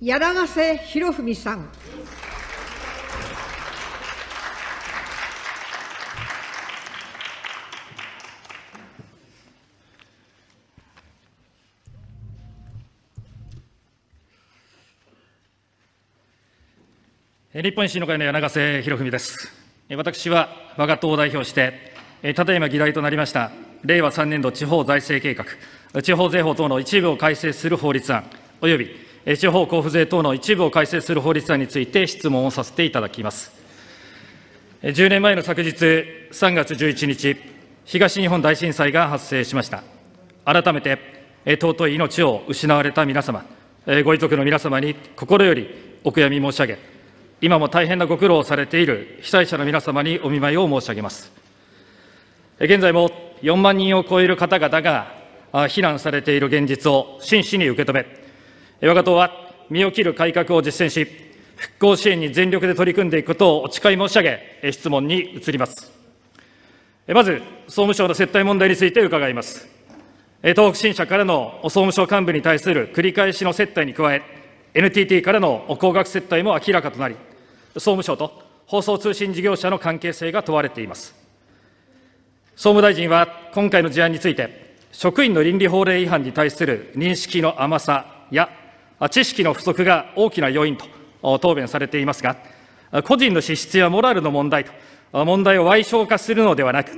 柳瀬博文さん。日本維新の会の柳瀬博文です。私は我が党を代表して、ただいま議題となりました、令和3年度地方財政計画、地方税法等の一部を改正する法律案、および地方交付税等の一部を改正する法律案について質問をさせていただきます。10年前の昨日、3月11日、東日本大震災が発生しました。改めて、尊い命を失われた皆様、ご遺族の皆様に心よりお悔やみ申し上げ、今も大変なご苦労をされている被災者の皆様にお見舞いを申し上げます。現在も4万人を超える方々が避難されている現実を真摯に受け止め、我が党は身を切る改革を実践し、復興支援に全力で取り組んでいくことをお誓い申し上げ、質問に移ります。まず、総務省の接待問題について伺います。東北新社からの総務省幹部に対する繰り返しの接待に加え、NTT からの高額接待も明らかとなり、総務省と放送通信事業者の関係性が問われています。総務大臣は今回の事案について、職員の倫理法令違反に対する認識の甘さや知識の不足が大きな要因と答弁されていますが、個人の資質やモラルの問題と、問題を矮小化するのではなく、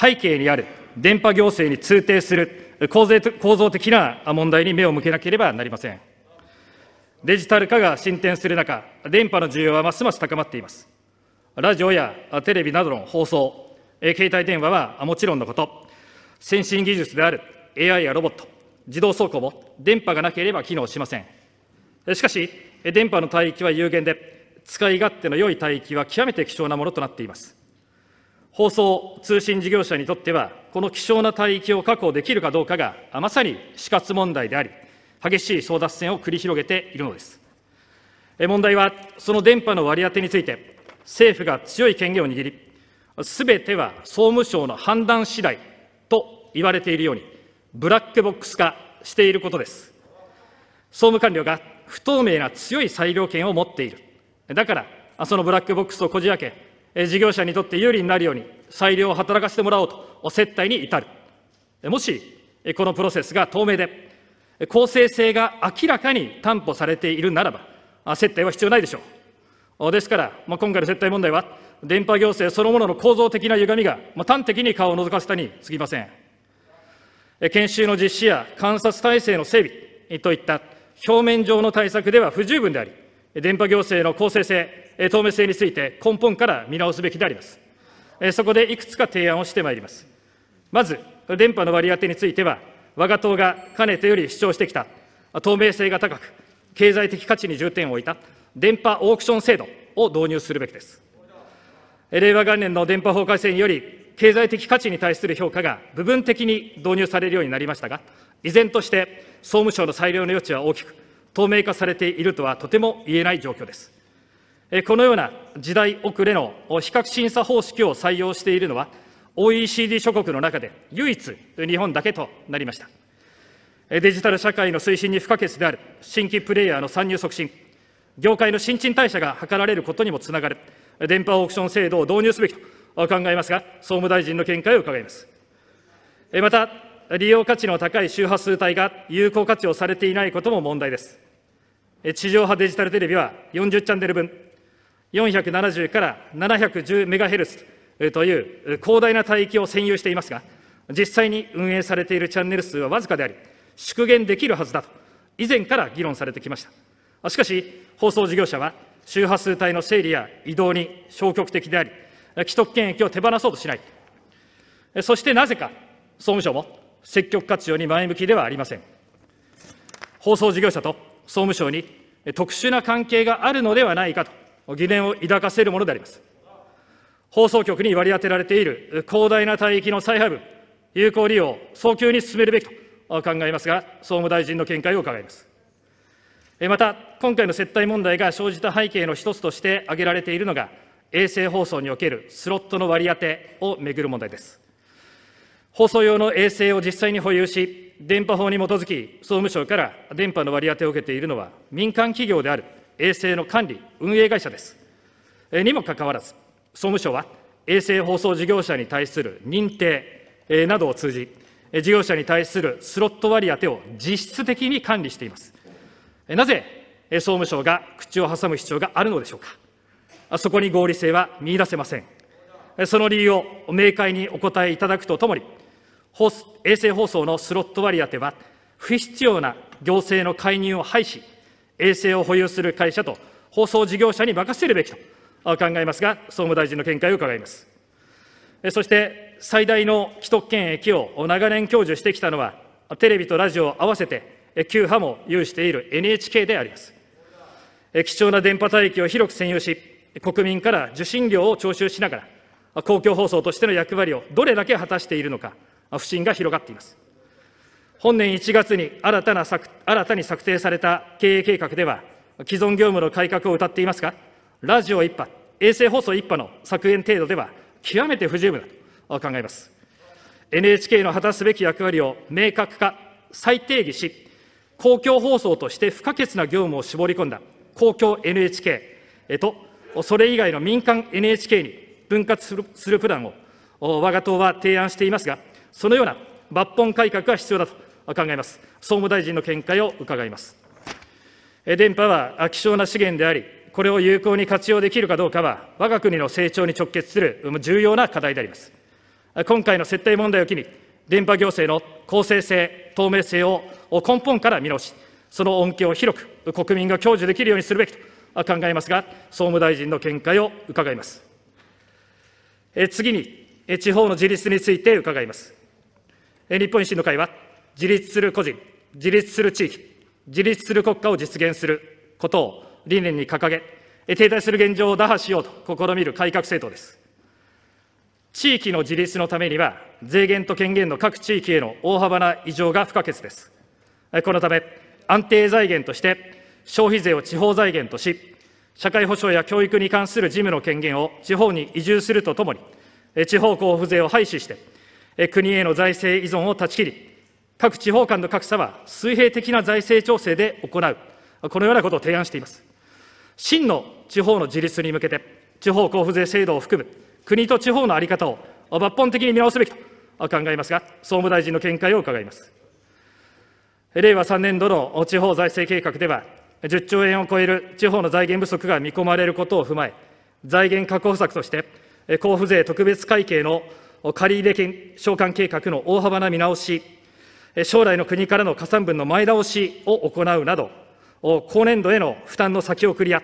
背景にある電波行政に通底する構造的な問題に目を向けなければなりません。デジタル化が進展する中、電波の需要はますます高まっています。ラジオやテレビなどの放送、携帯電話はもちろんのこと、先進技術である AI やロボット、自動走行も電波がなければ機能しません。しかし、電波の帯域は有限で、使い勝手の良い帯域は極めて貴重なものとなっています。放送通信事業者にとっては、この希少な帯域を確保できるかどうかが、まさに死活問題であり、激しい争奪戦を繰り広げているのです。問題は、その電波の割り当てについて、政府が強い権限を握り、すべては総務省の判断次第と言われているように、ブラックボックス化していることです。総務官僚が不透明な強い裁量権を持っている。だから、そのブラックボックスをこじ開け、事業者にとって有利になるように裁量を働かせてもらおうと、接待に至る。もし、このプロセスが透明で、公正性が明らかに担保されているならば、接待は必要ないでしょう。ですから、今回の接待問題は、電波行政そのものの構造的な歪みが端的に顔を覗かせたにすぎません。研修の実施や観察体制の整備といった表面上の対策では不十分であり、電波行政の公正性、透明性について根本から見直すべきであります。そこでいくつか提案をしてまいります。まず、電波の割り当てについては、我が党がかねてより主張してきた、透明性が高く、経済的価値に重点を置いた電波オークション制度を導入するべきです。令和元年の電波法改正により、経済的価値に対する評価が部分的に導入されるようになりましたが、依然として総務省の裁量の余地は大きく、透明化されているとはとても言えない状況です。このような時代遅れの比較審査方式を採用しているのは、OECD 諸国の中で唯一日本だけとなりました。デジタル社会の推進に不可欠である新規プレイヤーの参入促進、業界の新陳代謝が図られることにもつながる、電波オークション制度を導入すべきと考えますが、総務大臣の見解を伺います。また、利用価値の高い周波数帯が有効活用されていないことも問題です。地上波デジタルテレビは40チャンネル分、470から710メガヘルツという広大な帯域を占有していますが、実際に運営されているチャンネル数はわずかであり、縮減できるはずだと、以前から議論されてきました。しかし、放送事業者は周波数帯の整理や移動に消極的であり、既得権益を手放そうとしない。そしてなぜか、総務省も積極活用に前向きではありません。放送事業者と総務省に特殊な関係があるのではないかと疑念を抱かせるものであります。放送局に割り当てられている広大な帯域の再配分、有効利用、早急に進めるべきと考えますが、総務大臣の見解を伺います。また、今回の接待問題が生じた背景の一つとして挙げられているのが、衛星放送におけるスロットの割り当てをめぐる問題です。放送用の衛星を実際に保有し、電波法に基づき、総務省から電波の割り当てを受けているのは、民間企業である衛星の管理・運営会社です。にもかかわらず、総務省は衛星放送事業者に対する認定などを通じ、事業者に対するスロット割り当てを実質的に管理しています。なぜ総務省が口を挟む必要があるのでしょうか。そこに合理性は見いだせません。その理由を明快にお答えいただくとともに、衛星放送のスロット割り当ては、不必要な行政の介入を廃止、衛星を保有する会社と放送事業者に任せるべきと考えますが、総務大臣の見解を伺います。そして、最大の既得権益を長年享受してきたのは、テレビとラジオを合わせて、旧派も有している NHK であります。貴重な電波帯域を広く占有し、国民から受信料を徴収しながら、公共放送としての役割をどれだけ果たしているのか、不信が広がっています。本年1月に新たな新たに策定された経営計画では、既存業務の改革を謳っていますが、ラジオ1波、衛星放送1波の削減程度では、極めて不十分だと考えます。NHK の果たすべき役割を明確化、再定義し、公共放送として不可欠な業務を絞り込んだ公共 NHK と、それ以外の民間 NHK に分割するプランを我が党は提案していますが、そのような抜本改革が必要だと考えます。総務大臣の見解を伺います。電波は希少な資源であり、これを有効に活用できるかどうかは、我が国の成長に直結する重要な課題であります。今回の接待問題を機に、電波行政の公正性、透明性を根本から見直し、その恩恵を広く国民が享受できるようにするべきと考えますが、総務大臣の見解を伺います。次に、地方の自立について伺います。日本維新の会は、自立する個人、自立する地域、自立する国家を実現することを理念に掲げ、停滞する現状を打破しようと試みる改革政党です。地域の自立のためには、税源と権限の各地域への大幅な異常が不可欠です。このため、安定財源として消費税を地方財源とし、社会保障や教育に関する事務の権限を地方に移住するとともに、地方交付税を廃止して、国への財政依存を断ち切り、各地方間の格差は水平的な財政調整で行う、このようなことを提案しています。真の地方の自立に向けて、地方交付税制度を含む国と地方の在り方を抜本的に見直すべきと考えますが、総務大臣の見解を伺います。令和3年度の地方財政計画では、10兆円を超える地方の財源不足が見込まれることを踏まえ、財源確保策として、交付税特別会計の借入金償還計画の大幅な見直し、将来の国からの加算分の前倒しを行うなど、今年度への負担の先送りや、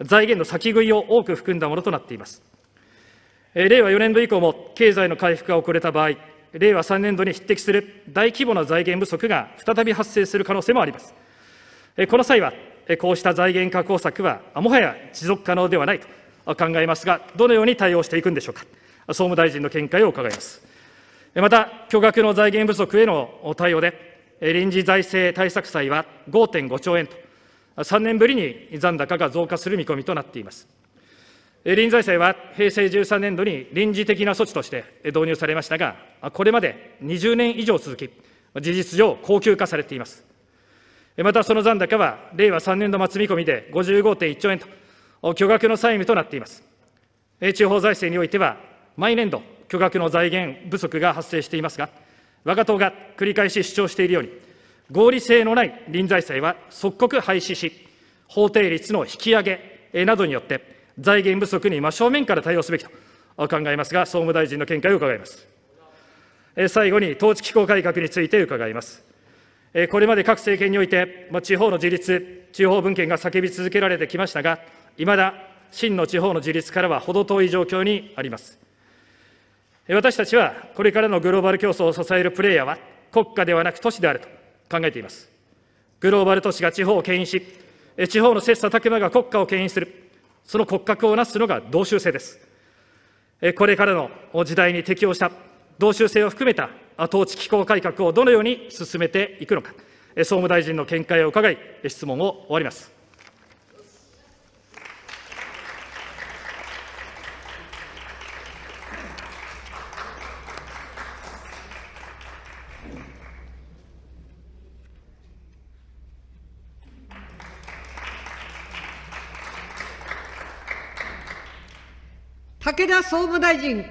財源の先食いを多く含んだものとなっています。令和4年度以降も経済の回復が遅れた場合、令和3年度に匹敵する大規模な財源不足が再び発生する可能性もあります。この際は、こうした財源確保策は、もはや持続可能ではないと考えますが、どのように対応していくんでしょうか。総務大臣の見解を伺います。また、巨額の財源不足への対応で、臨時財政対策債は5.5兆円と、3年ぶりに残高が増加する見込みとなっています。臨時財政は平成13年度に臨時的な措置として導入されましたが、これまで20年以上続き、事実上、恒久化されています。また、その残高は令和3年度末見込みで55.1兆円と、巨額の債務となっています。地方財政においては、毎年度、巨額の財源不足が発生していますが、我が党が繰り返し主張しているように、合理性のない臨財政は即刻廃止し、法定率の引き上げなどによって、財源不足に真正面から対応すべきと考えますが、総務大臣の見解を伺います。最後に統治機構改革について伺います。これまで各政権において、地方の自立、地方分権が叫び続けられてきましたが、いまだ真の地方の自立からは程遠い状況にあります。私たちはこれからのグローバル競争を支えるプレイヤーは国家ではなく都市であると考えています。グローバル都市が地方を牽引し、地方の切磋琢磨が国家を牽引する、その骨格をなすのが同州制です。これからの時代に適応した同州制を含めた統治機構改革をどのように進めていくのか、総務大臣の見解を伺い、質問を終わります。武田総務大臣。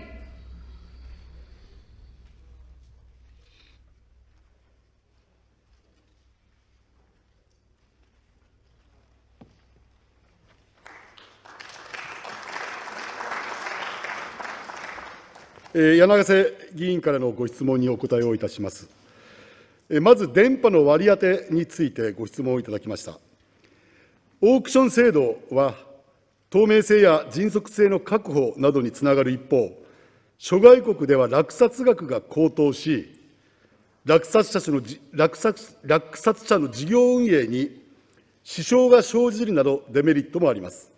柳瀬議員からのご質問にお答えをいたします。まず、電波の割り当てについてご質問をいただきました。オークション制度は透明性や迅速性の確保などにつながる一方、諸外国では落札額が高騰し、落札者の落札落札者の事業運営に支障が生じるなどデメリットもあります。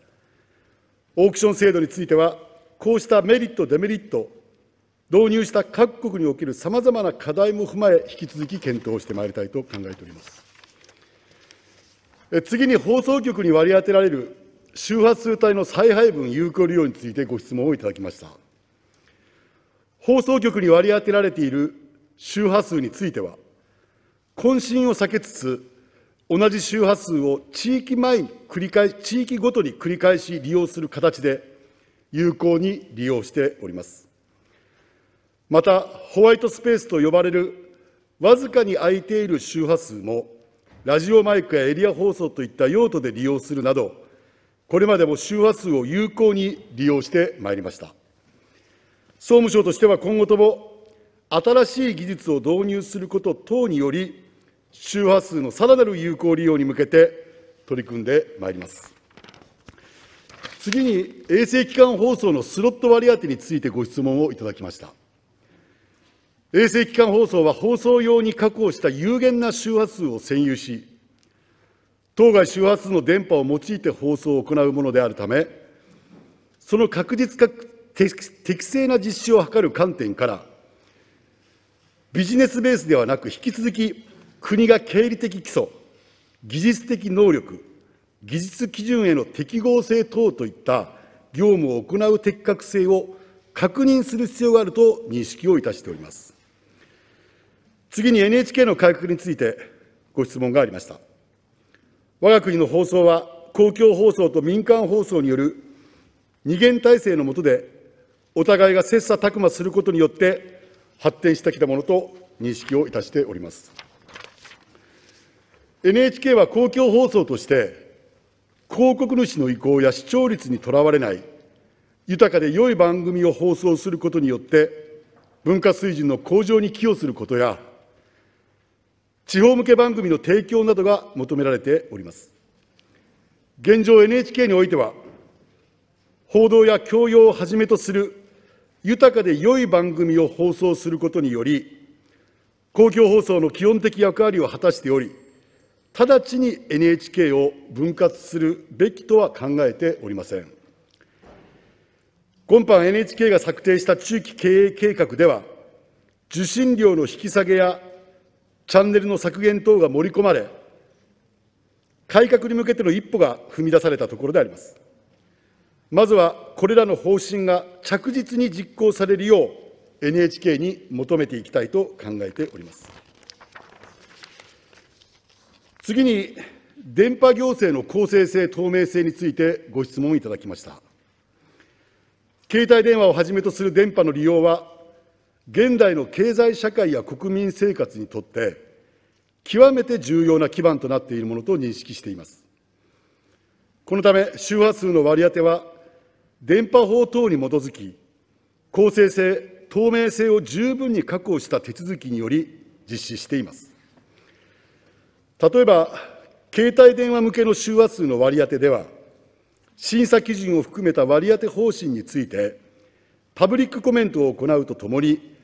オークション制度については、こうしたメリット、デメリット、導入した各国におけるさまざまな課題も踏まえ、引き続き検討してまいりたいと考えております。次に放送局に割り当てられる周波数帯の再配分有効利用についてご質問をいただきました。放送局に割り当てられている周波数については、渾身を避けつつ、同じ周波数を地域前に繰り返地域ごとに繰り返し利用する形で、有効に利用しております。また、ホワイトスペースと呼ばれる、わずかに空いている周波数も、ラジオマイクやエリア放送といった用途で利用するなど、これまでも周波数を有効に利用してまいりました。総務省としては今後とも、新しい技術を導入すること等により、周波数のさらなる有効利用に向けて取り組んでまいります。次に、衛星機関放送のスロット割り当てについてご質問をいただきました。衛星機関放送は放送用に確保した有限な周波数を占有し、当該周波数の電波を用いて放送を行うものであるため、その確実か適正な実施を図る観点から、ビジネスベースではなく、引き続き国が経理的基礎、技術的能力、技術基準への適合性等といった業務を行う適格性を確認する必要があると認識をいたしております。次に NHK の改革についてご質問がありました。我が国の放送は、公共放送と民間放送による二元体制の下で、お互いが切磋琢磨することによって、発展してきたものと認識をいたしております。NHK は公共放送として、広告主の意向や視聴率にとらわれない、豊かで良い番組を放送することによって、文化水準の向上に寄与することや、地方向け番組の提供などが求められております。現状 NHK においては、報道や教養をはじめとする豊かで良い番組を放送することにより、公共放送の基本的役割を果たしており、直ちに NHK を分割するべきとは考えておりません。今般 NHK が策定した中期経営計画では、受信料の引き下げやチャンネルの削減等が盛り込まれ、改革に向けての一歩が踏み出されたところであります。まずはこれらの方針が着実に実行されるよう、NHK に求めていきたいと考えております。次に、電波行政の公正性、透明性についてご質問いただきました。携帯電話をはじめとする電波の利用は現代の経済社会や国民生活にとって極めて重要な基盤となっているものと認識しています。このため、周波数の割り当ては、電波法等に基づき、公正性、透明性を十分に確保した手続きにより実施しています。例えば、携帯電話向けの周波数の割り当てでは、審査基準を含めた割り当て方針について、パブリックコメントを行うとともに、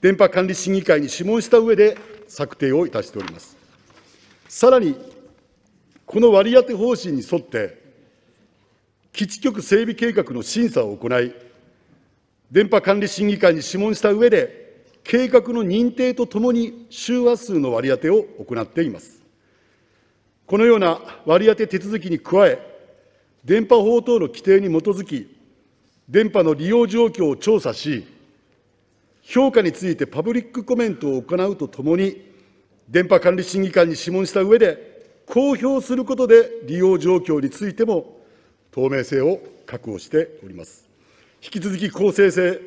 電波管理審議会に諮問した上で策定をいたしております。さらに、この割り当て方針に沿って、基地局整備計画の審査を行い、電波管理審議会に諮問した上で、計画の認定とともに周波数の割り当てを行っています。このような割り当て手続きに加え、電波法等の規定に基づき、電波の利用状況を調査し、評価についてパブリックコメントを行うとともに、電波管理審議官に諮問した上で、公表することで利用状況についても透明性を確保しております。引き続き公正性、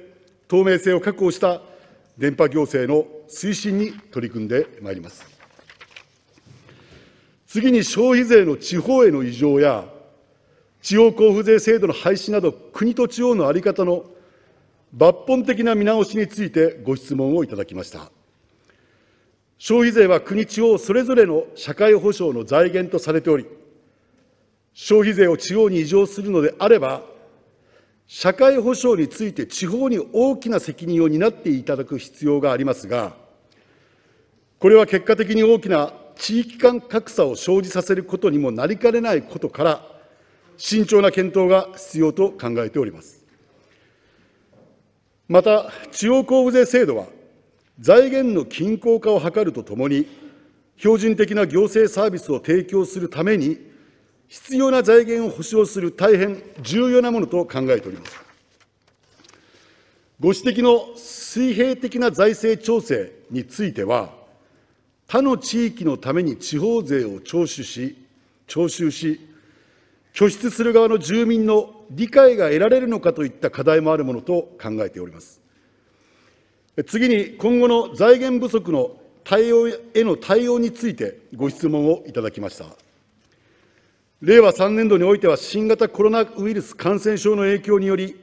透明性を確保した電波行政の推進に取り組んでまいります。次に消費税の地方への移譲や、地方交付税制度の廃止など、国と地方の在り方の抜本的な見直しについてご質問をいただきました。消費税は国、地方それぞれの社会保障の財源とされており、消費税を地方に移譲するのであれば、社会保障について地方に大きな責任を担っていただく必要がありますが、これは結果的に大きな地域間格差を生じさせることにもなりかねないことから、慎重な検討が必要と考えております。また、地方交付税制度は、財源の均衡化を図るとともに、標準的な行政サービスを提供するために、必要な財源を保障する大変重要なものと考えております。ご指摘の水平的な財政調整については、他の地域のために地方税を徴収し、徴収し、拠出する側の住民の理解が得られるのかといった課題もあるものと考えております。次に、今後の財源不足の対応への対応についてご質問をいただきました。令和3年度においては、新型コロナウイルス感染症の影響により、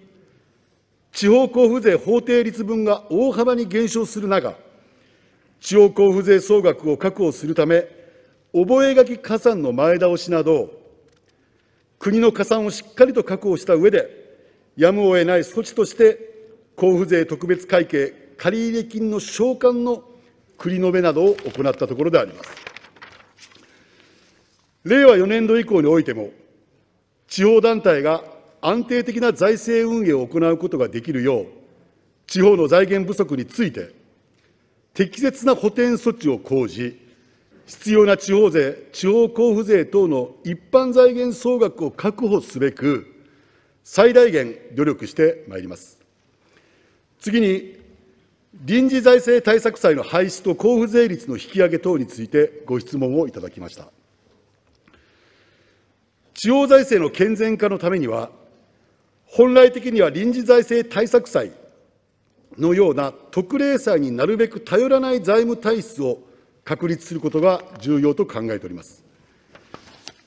地方交付税法定率分が大幅に減少する中、地方交付税総額を確保するため、覚書加算の前倒しなど、国の加算をしっかりと確保した上で、やむを得ない措置として、交付税特別会計借入金の償還の繰り延べなどを行ったところであります。令和4年度以降においても、地方団体が安定的な財政運営を行うことができるよう、地方の財源不足について、適切な補填措置を講じ、必要な地方税、地方交付税等の一般財源総額を確保すべく、最大限努力してまいります。次に、臨時財政対策債の廃止と交付税率の引き上げ等についてご質問をいただきました。地方財政の健全化のためには、本来的には臨時財政対策債のような特例債になるべく頼らない財務体質を確立することが重要と考えております。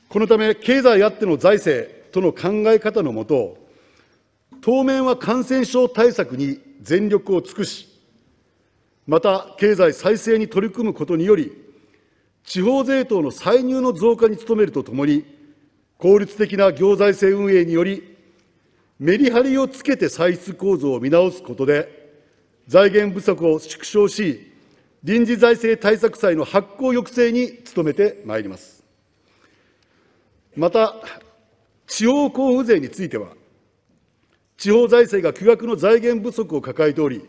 このため、経済あっての財政との考え方のもと、当面は感染症対策に全力を尽くし、また経済再生に取り組むことにより、地方税等の歳入の増加に努めるとともに、効率的な行財政運営により、メリハリをつけて歳出構造を見直すことで、財源不足を縮小し、臨時財政対策債の発行抑制に努めてまいります。また、地方交付税については、地方財政が巨額の財源不足を抱えており、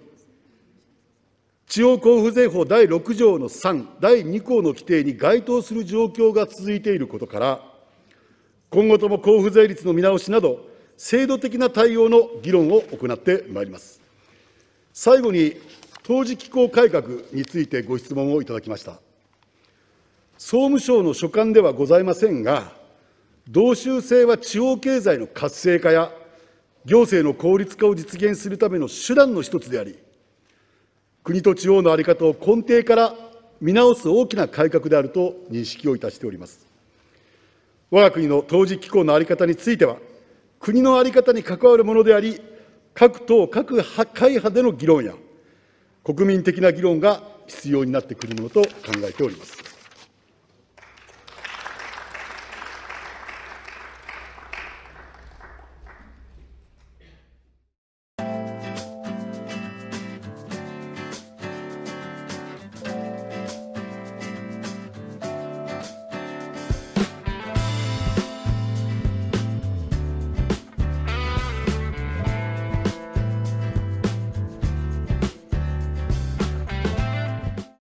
地方交付税法第6条の3、第2項の規定に該当する状況が続いていることから、今後とも交付税率の見直しなど、制度的な対応の議論を行ってまいります。最後に、当時機構改革についてご質問をいただきました。総務省の所管ではございませんが、同州制は地方経済の活性化や行政の効率化を実現するための手段の一つであり、国と地方の在り方を根底から見直す大きな改革であると認識をいたしております。我が国の当時機構の在り方については、国の在り方に関わるものであり、各党、各会派での議論や、国民的な議論が必要になってくるものと考えております。